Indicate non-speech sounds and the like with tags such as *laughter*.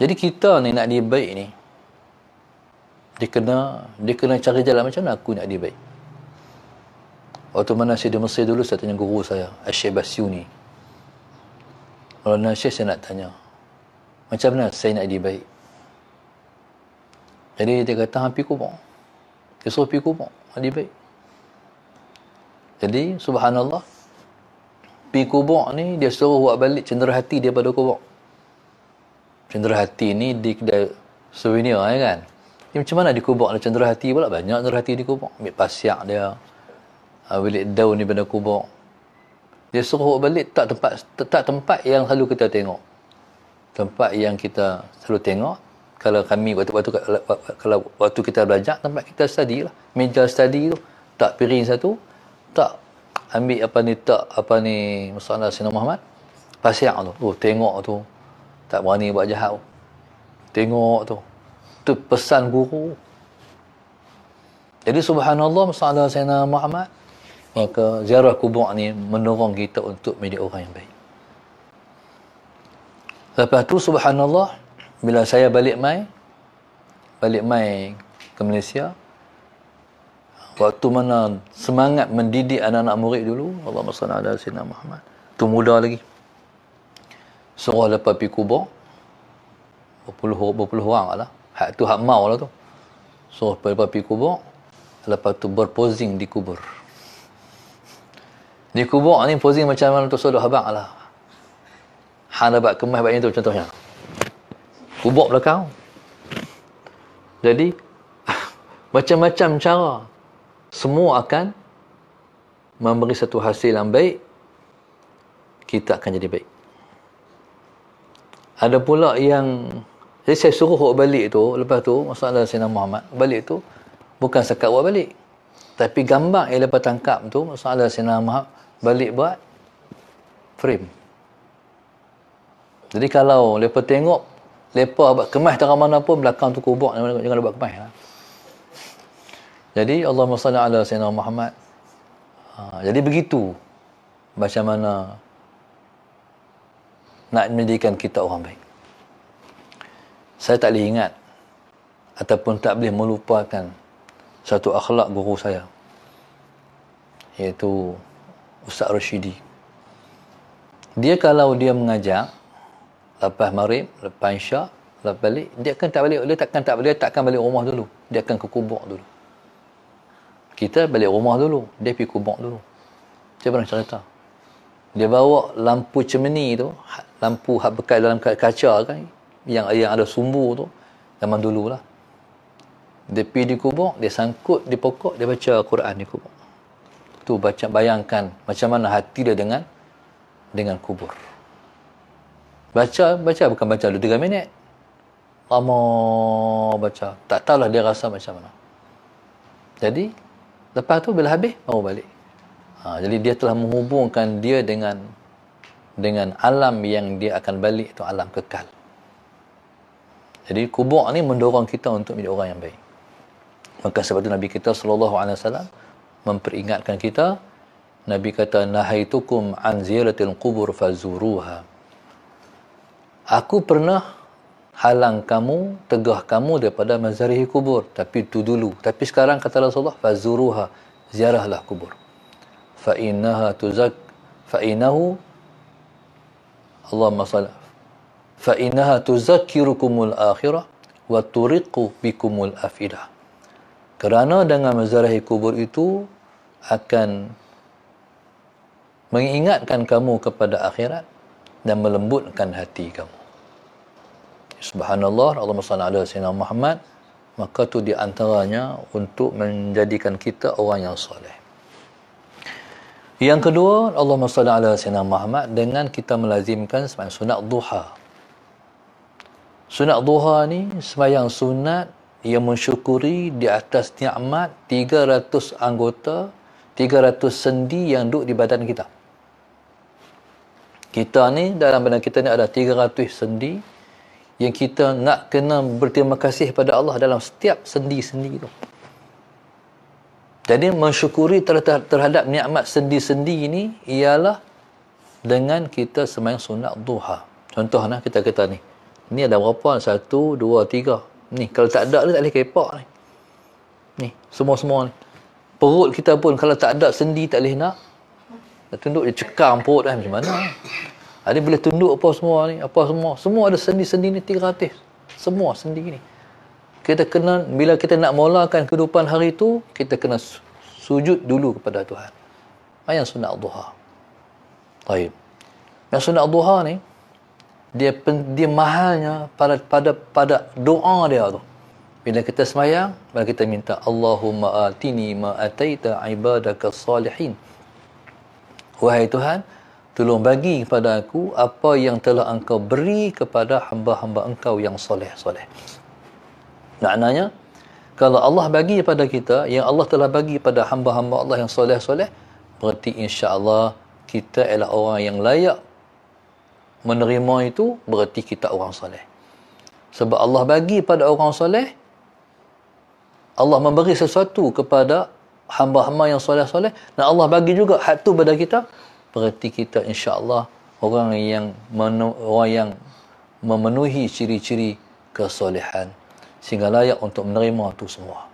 Jadi kita ni nak dia baik ni. Dia kena, dia kena cari jalan macam mana aku nak dia baik. Waktu mana saya di Mesir dulu, saya tanya guru saya, Asyik Basiu ni. Kalau nak saya nak tanya, macam mana saya nak dia baik? Jadi dia kata, hampir kubur. Dia suruh pergi kubur, nak dia baik. Jadi, subhanallah, pergi kubur ni, dia suruh buat balik cendera hati dia pada kubur cendera hati ni di kedai souvenir eh, kan ni macam mana dikubur ada cendera hati pula banyak cendera hati dikubur ambil pasiak dia uh, bilik daun ni benda kubur dia suruh balik tak tempat tak tempat yang selalu kita tengok tempat yang kita selalu tengok kalau kami waktu-waktu kalau waktu kita belajar tempat kita study lah meja study tu tak piring satu tak ambil apa ni tak apa ni masalah Sina Muhammad pasiak tu oh, tengok tu tak berani buat jahat tengok tu tu pesan guru jadi subhanallah masalah Sayyidina Muhammad maka ziarah kubur ni mendorong kita untuk menjadi orang yang baik lepas tu subhanallah bila saya balik mai balik mai ke Malaysia waktu mana semangat mendidik anak-anak murid dulu Allah SWT ada Sayyidina Muhammad tu muda lagi Suruh lepas pergi kubur. Berpuluh, berpuluh orang lah. Hak tu hak mau lah tu. Suruh lepas pergi kubur. Lepas tu berposing di kubur. Di kubur ni posing macam mana tu suruh habak lah. Hang dapat kemah baik tu contohnya. Kubur belakang. Jadi, *laughs* macam-macam cara. Semua akan memberi satu hasil yang baik. Kita akan jadi baik ada pula yang jadi saya suruh awak balik tu lepas tu masalah Sayyidina Muhammad balik tu bukan sekat awak balik tapi gambar yang lepas tangkap tu masalah Sayyidina Muhammad balik buat frame jadi kalau lepas tengok lepas buat kemah tak mana pun belakang tu kubur jangan, jangan buat kemah lah. jadi Allah SWT ala Sayyidina Muhammad ha, jadi begitu macam mana nak menjadikan kita orang baik. Saya tak boleh ingat ataupun tak boleh melupakan satu akhlak guru saya iaitu Ustaz Rashidi. Dia kalau dia mengajar lepas marib, lepas insya' lepas balik, dia akan tak balik. Dia takkan tak balik, takkan balik rumah dulu. Dia akan ke kubur dulu. Kita balik rumah dulu. Dia pergi kubur dulu. Saya pernah cerita dia bawa lampu cemeni tu lampu hak bekal dalam kaca kan yang yang ada sumbu tu zaman dululah dia pi di kubur dia sangkut di pokok dia baca Quran di kubur tu baca bayangkan macam mana hati dia dengan dengan kubur baca baca bukan baca 2 3 minit lama baca tak tahulah dia rasa macam mana jadi lepas tu bila habis mau balik Ha, jadi dia telah menghubungkan dia dengan dengan alam yang dia akan balik itu alam kekal. Jadi kubur ni mendorong kita untuk menjadi orang yang baik. Maka sebab itu Nabi kita sallallahu alaihi wasallam memperingatkan kita Nabi kata nahaitukum an ziyaratil qubur fazuruha. Aku pernah halang kamu, tegah kamu daripada mazarihi kubur. Tapi tu dulu. Tapi sekarang kata Rasulullah, fazuruha, ziarahlah kubur fa innaha tuzak fa innahu Allahumma salli fa innaha tuzakkirukumul akhirah wa turiqu bikumul afidah kerana dengan menziarahi kubur itu akan mengingatkan kamu kepada akhirat dan melembutkan hati kamu subhanallah Allahumma salli ala sayyidina Muhammad maka tu di antaranya untuk menjadikan kita orang yang soleh yang kedua, Allah SWT ala Sina Muhammad dengan kita melazimkan sembahyang sunat duha. Sunat duha ni sembahyang sunat yang mensyukuri di atas nikmat 300 anggota, 300 sendi yang duduk di badan kita. Kita ni dalam badan kita ni ada 300 sendi yang kita nak kena berterima kasih pada Allah dalam setiap sendi-sendi tu. Jadi mensyukuri terhadap, terhadap nikmat sendi-sendi ini ialah dengan kita semayang sunat duha. Contohnya kita kata ni. Ni ada berapa? Satu, dua, tiga. Ni, kalau tak ada ni tak boleh kepak ni. Ni, semua-semua ni. Perut kita pun kalau tak ada sendi tak boleh nak. Dia tunduk je cekam perut kan macam mana. Ada boleh tunduk apa semua ni. Apa semua. Semua ada sendi-sendi ni tiga ratus. Semua sendi ni kita kena bila kita nak mulakan kehidupan hari itu kita kena sujud dulu kepada Tuhan yang sunat duha baik yang sunat duha ni dia dia mahalnya pada pada pada doa dia tu bila kita semayang bila kita minta Allahumma atini ma ataita ibadaka salihin wahai Tuhan tolong bagi kepada aku apa yang telah engkau beri kepada hamba-hamba engkau yang soleh-soleh maknanya kalau Allah bagi kepada kita yang Allah telah bagi pada hamba-hamba Allah yang soleh-soleh berarti insya-Allah kita ialah orang yang layak menerima itu berarti kita orang soleh sebab Allah bagi pada orang soleh Allah memberi sesuatu kepada hamba-hamba yang soleh-soleh dan Allah bagi juga hak tu pada kita berarti kita insya-Allah orang yang orang yang memenuhi ciri-ciri kesolehan sehingga layak untuk menerima itu semua.